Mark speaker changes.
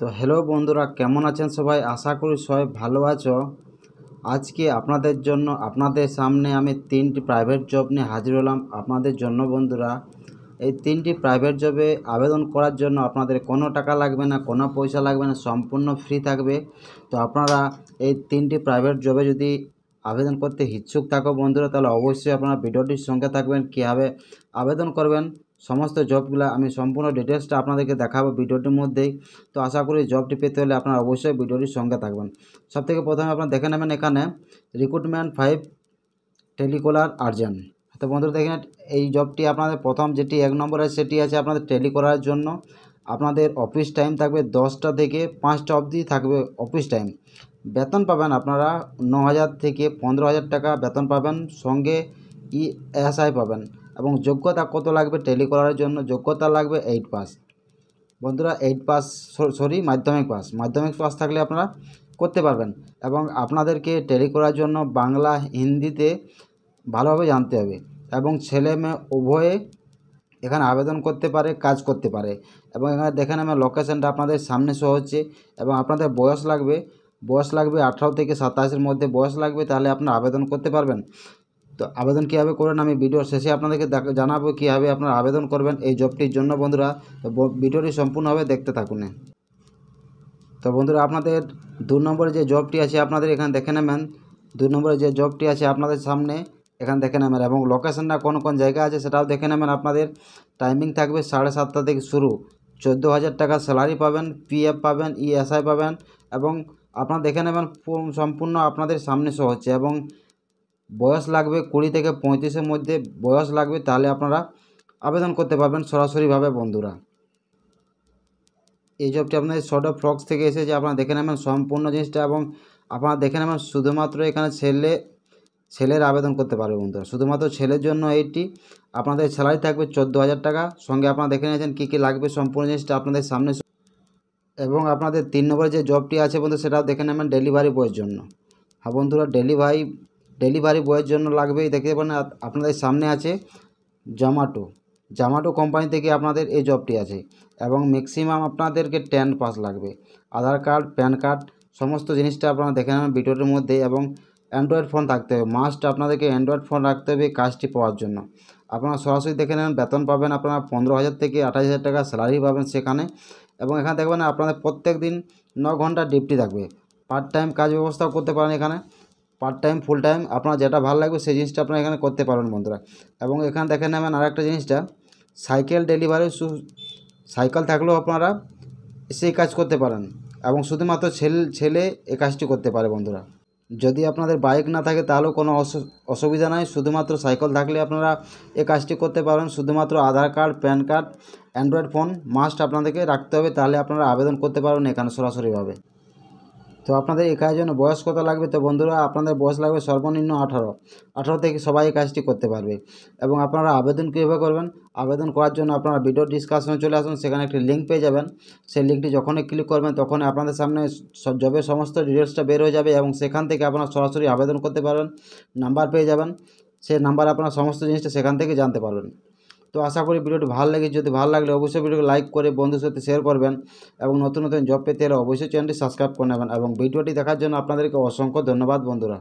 Speaker 1: তো হ্যালো বন্ধুরা কেমন আছেন সবাই আশা করি সবাই ভালো আছো আজকে আপনাদের জন্য আপনাদের সামনে আমি তিনটি প্রাইভেট জব নিয়ে হাজির হলাম আপনাদের জন্য বন্ধুরা এই তিনটি প্রাইভেট জবে আবেদন করার জন্য আপনাদের কোনো টাকা লাগবে না কোনো পয়সা লাগবে না সম্পূর্ণ ফ্রি থাকবে তো আপনারা এই তিনটি প্রাইভেট জবে যদি আবেদন করতে ইচ্ছুক থাকো বন্ধুরা তাহলে অবশ্যই আপনারা ভিডিওটির সঙ্গে থাকবেন কীভাবে আবেদন করবেন সমস্ত জবগুলো আমি সম্পূর্ণ ডিটেলসটা আপনাদেরকে দেখাবো ভিডিওটির মধ্যেই তো আশা করি জবটি পেতে হলে আপনারা অবশ্যই ভিডিওটির সঙ্গে থাকবেন সবথেকে প্রথমে আপনারা দেখে নেবেন এখানে রিক্রুটমেন্ট ফাইভ টেলিকলার আর্জেন্ট তো বন্ধুরা দেখেন এই জবটি আপনাদের প্রথম যেটি এক নম্বর আছে সেটি আছে আপনাদের টেলিকলার জন্য আপনাদের অফিস টাইম থাকবে দশটা থেকে পাঁচটা অবধি থাকবে অফিস টাইম বেতন পাবেন আপনারা ন হাজার থেকে পনেরো হাজার টাকা বেতন পাবেন সঙ্গে ইএসআই পাবেন এবং যোগ্যতা কত লাগবে টেলি করার জন্য যোগ্যতা লাগবে এইট পাস বন্ধুরা এইট পাস সরি মাধ্যমিক পাস মাধ্যমিক পাস থাকলে আপনারা করতে পারবেন এবং আপনাদেরকে টেলি করার জন্য বাংলা হিন্দিতে ভালোভাবে জানতে হবে এবং ছেলে মেয়ে উভয়ে এখানে আবেদন করতে পারে কাজ করতে পারে এবং এখানে দেখেন আমার লোকেশানটা আপনাদের সামনে সহ হচ্ছে এবং আপনাদের বয়স লাগবে বয়স লাগবে আঠারো থেকে সাতাশের মধ্যে বয়স লাগবে তাহলে আপনারা আবেদন করতে পারবেন তো আবেদন কীভাবে করবেন আমি ভিডিওর শেষে আপনাদেরকে জানাবো কীভাবে আপনারা আবেদন করবেন এই জবটির জন্য বন্ধুরা তো ভিডিওটি সম্পূর্ণভাবে দেখতে থাকুন তো বন্ধুরা আপনাদের দু নম্বরে যে জবটি আছে আপনাদের এখানে দেখে নেবেন দু নম্বরে যে জবটি আছে আপনাদের সামনে এখানে দেখে নেবেন এবং লোকেশনটা কোন কোন জায়গা আছে সেটাও দেখে নেবেন আপনাদের টাইমিং থাকবে সাড়ে সাতটা থেকে শুরু চোদ্দো হাজার টাকা স্যালারি পাবেন পিএফ পাবেন ইএসআই পাবেন এবং আপনারা দেখে নেবেন সম্পূর্ণ আপনাদের সামনে সহ হচ্ছে এবং বয়স লাগবে কুড়ি থেকে পঁয়ত্রিশের মধ্যে বয়স লাগবে তাহলে আপনারা আবেদন করতে পারবেন সরাসরিভাবে বন্ধুরা এই জবটি আপনাদের শর্ট অফ ফ্রক্স থেকে এসেছে আপনারা দেখে নেবেন সম্পূর্ণ জিনিসটা এবং আপনারা দেখে নেবেন শুধুমাত্র এখানে ছেলে ছেলের আবেদন করতে পারবে বন্ধুরা শুধুমাত্র ছেলের জন্য এইটি আপনাদের স্যালারি থাকবে চোদ্দো হাজার টাকা সঙ্গে আপনারা দেখে নিয়েছেন কী কী লাগবে সম্পূর্ণ জিনিসটা আপনাদের সামনে এবং আপনাদের তিন নম্বরে যে জবটি আছে বন্ধু সেটাও দেখে নেবেন ডেলিভারি বয়ের জন্য হ্যাঁ বন্ধুরা ডেলিভারি ডেলিভারি বয়ের জন্য লাগবে দেখতে পারেন আপনাদের সামনে আছে জামাটো জামাটো কোম্পানি থেকে আপনাদের এই জবটি আছে এবং ম্যাক্সিমাম আপনাদেরকে টেন পাস লাগবে আধার কার্ড প্যান কার্ড সমস্ত জিনিসটা আপনারা দেখে নেন ভিডিওটির মধ্যে এবং অ্যান্ড্রয়েড ফোন থাকতে হবে মাস্ট আপনাদেরকে অ্যান্ড্রয়েড ফোন রাখতে হবে কাজটি পাওয়ার জন্য আপনারা সরাসরি দেখে নেন বেতন পাবেন আপনারা পনেরো হাজার থেকে আঠাশ হাজার টাকা স্যালারি পাবেন সেখানে এবং এখানে দেখবেন আপনাদের প্রত্যেক দিন ন ঘন্টা ডিউটি থাকবে পার্ট টাইম কাজ ব্যবস্থাও করতে পারেন এখানে পার্ট টাইম ফুল টাইম আপনার যেটা ভালো লাগবে সেই জিনিসটা আপনারা এখানে করতে পারেন বন্ধুরা এবং এখানে দেখে নেবেন আরেকটা জিনিসটা সাইকেল ডেলিভারি সাইকেল থাকলেও আপনারা সেই কাজ করতে পারেন এবং শুধুমাত্র ছেলে ছেলে এই কাজটি করতে পারে বন্ধুরা যদি আপনাদের বাইক না থাকে তাহলেও কোনো অসুবিধা নাই শুধুমাত্র সাইকেল থাকলে আপনারা এ কাজটি করতে পারেন শুধুমাত্র Aadhaar card PAN card Android phone must আপনাদেরকে রাখতে হবে তাহলে আপনারা আবেদন করতে পারবেন এখানে সরাসরিভাবে তো আপনাদের এই কাজের জন্য বয়স কত লাগবে তো বন্ধুরা আপনাদের বয়স লাগবে সর্বনিম্ন আঠারো আঠারো থেকে সবাই এই কাজটি করতে পারবে এবং আপনারা আবেদন কীভাবে করবেন আবেদন করার জন্য আপনারা ভিডিও ডিসকাশনে চলে আসুন সেখানে একটি লিঙ্ক পেয়ে যাবেন সেই লিঙ্কটি যখনই ক্লিক করবেন তখন আপনাদের সামনে জবের সমস্ত ডিটেলসটা বের হয়ে যাবে এবং সেখান থেকে আপনারা সরাসরি আবেদন করতে পারবেন নাম্বার পেয়ে যাবেন সেই নাম্বার আপনারা সমস্ত জিনিসটা সেখান থেকে জানতে পারবেন তো আশা করি ভিডিওটি ভালো লেগেছে যদি ভালো লাগলে অবশ্যই ভিডিওকে লাইক করে বন্ধুর সাথে শেয়ার করবেন এবং নতুন নতুন জব পেতে অবশ্যই চ্যানেলটি সাবস্ক্রাইব করে নেবেন এবং ভিডিওটি দেখার জন্য আপনাদেরকে অসংখ্য ধন্যবাদ বন্ধুরা